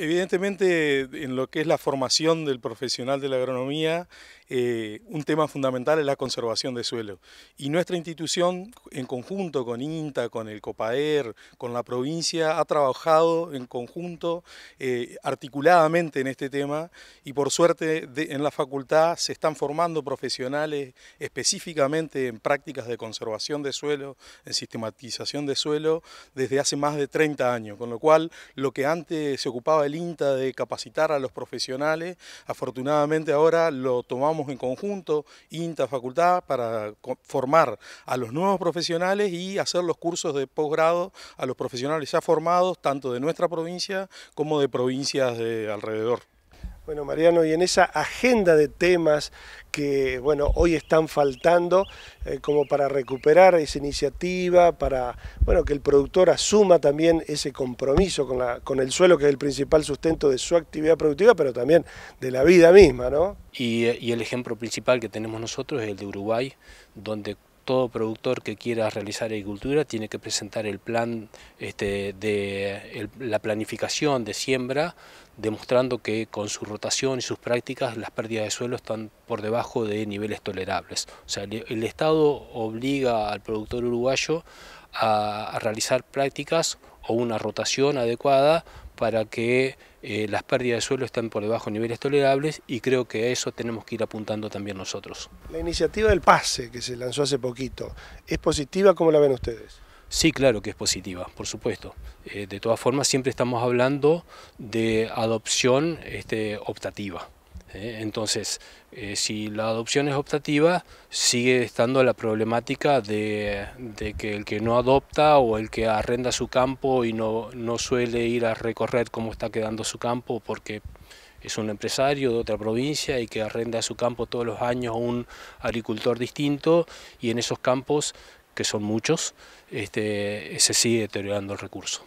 Evidentemente, en lo que es la formación del profesional de la agronomía, eh, un tema fundamental es la conservación de suelo. Y nuestra institución, en conjunto con INTA, con el COPAER, con la provincia, ha trabajado en conjunto, eh, articuladamente en este tema, y por suerte en la facultad se están formando profesionales específicamente en prácticas de conservación de suelo, en sistematización de suelo, desde hace más de 30 años, con lo cual lo que antes se ocupaba el INTA de capacitar a los profesionales, afortunadamente ahora lo tomamos en conjunto, INTA Facultad, para formar a los nuevos profesionales y hacer los cursos de posgrado a los profesionales ya formados, tanto de nuestra provincia como de provincias de alrededor. Bueno, Mariano, y en esa agenda de temas que bueno, hoy están faltando, eh, como para recuperar esa iniciativa, para bueno, que el productor asuma también ese compromiso con, la, con el suelo, que es el principal sustento de su actividad productiva, pero también de la vida misma, ¿no? Y, eh, y el ejemplo principal que tenemos nosotros es el de Uruguay, donde todo productor que quiera realizar agricultura tiene que presentar el plan este, de la planificación de siembra, demostrando que con su rotación y sus prácticas las pérdidas de suelo están por debajo de niveles tolerables. O sea, el, Estado obliga al productor uruguayo a realizar prácticas o una rotación adecuada para que eh, las pérdidas de suelo estén por debajo de niveles tolerables y creo que a eso tenemos que ir apuntando también nosotros. La iniciativa del PASE que se lanzó hace poquito, ¿es positiva? como la ven ustedes? Sí, claro que es positiva, por supuesto. Eh, de todas formas, siempre estamos hablando de adopción este, optativa. ¿eh? Entonces, eh, si la adopción es optativa, sigue estando la problemática de, que el que no adopta o el que arrenda su campo y no, no suele ir a recorrer cómo está quedando su campo porque es un empresario de otra provincia y que arrenda su campo todos los años a un agricultor distinto y en esos campos, que son muchos, este, se sigue deteriorando el recurso.